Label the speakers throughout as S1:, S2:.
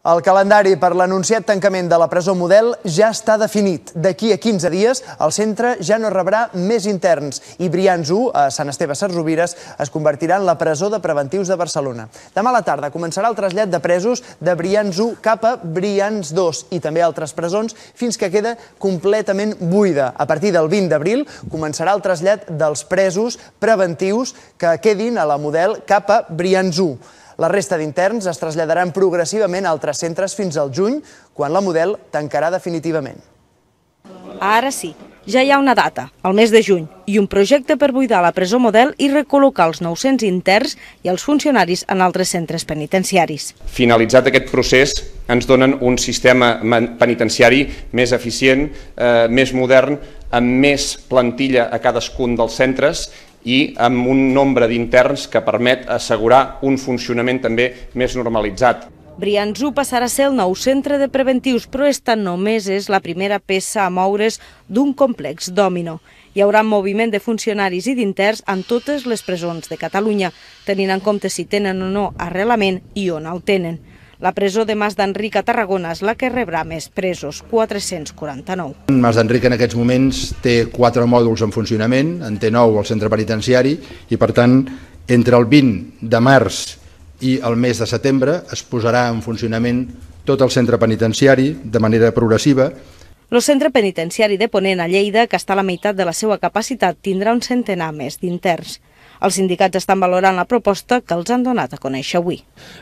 S1: El calendari per l'anunciat tancament de la presó model ja està definit. D'aquí a 15 dies, el centre ja no rebrà més interns i Brians 1, a Sant Esteve Sarrovires, es convertirà en la presó de preventius de Barcelona. Demà a la tarda començarà el trasllat de presos de Brians 1 cap a Brians 2 i també altres presons fins que queda completament buida. A partir del 20 d'abril començarà el trasllat dels presos preventius que quedin a la model cap a Brians 1. La resta d'interns es traslladaran progressivament a altres centres fins al juny, quan la model tancarà definitivament.
S2: Ara sí, ja hi ha una data,
S1: el mes de juny, i un projecte per buidar la presó model i
S2: recol·locar els 900 interns i els funcionaris en altres centres penitenciaris.
S3: Finalitzat aquest procés, ens donen un sistema penitenciari més eficient, eh, més modern, amb més plantilla a cadascun dels centres i amb un nombre d'interns que permet assegurar un funcionament també més normalitzat.
S2: Brianzú passarà a ser el nou centre de preventius, però esta només és la primera peça a moure's d'un complex dòmino. Hi haurà moviment de funcionaris i d'interns en totes les presons de Catalunya, tenint en compte si tenen o no arrelament i on el tenen. La presó de Mas d'Enric a Tarragona és la que rebrà més presos, 449.
S4: Mas d'Enric en aquests moments té quatre mòduls en funcionament, en té nou al centre penitenciari i per tant entre el 20 de març i el mes de setembre es posarà en funcionament tot el centre penitenciari de manera progressiva
S2: el centre penitenciari de Ponent a Lleida, que està a la meitat de la seva capacitat, tindrà un centenar més d'interns. Els sindicats estan valorant la proposta que els han donat a conèixer avui.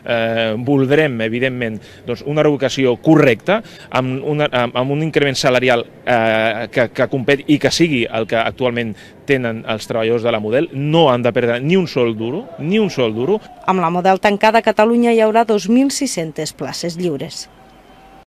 S5: Eh, voldrem, evidentment, doncs una revocació correcta, amb, una, amb un increment salarial eh, que, que competi i que sigui el que actualment tenen els treballadors de la Model. No han de perdre ni un sol duro, ni un sol duro.
S2: Amb la Model tancada a Catalunya hi haurà 2.600 places lliures.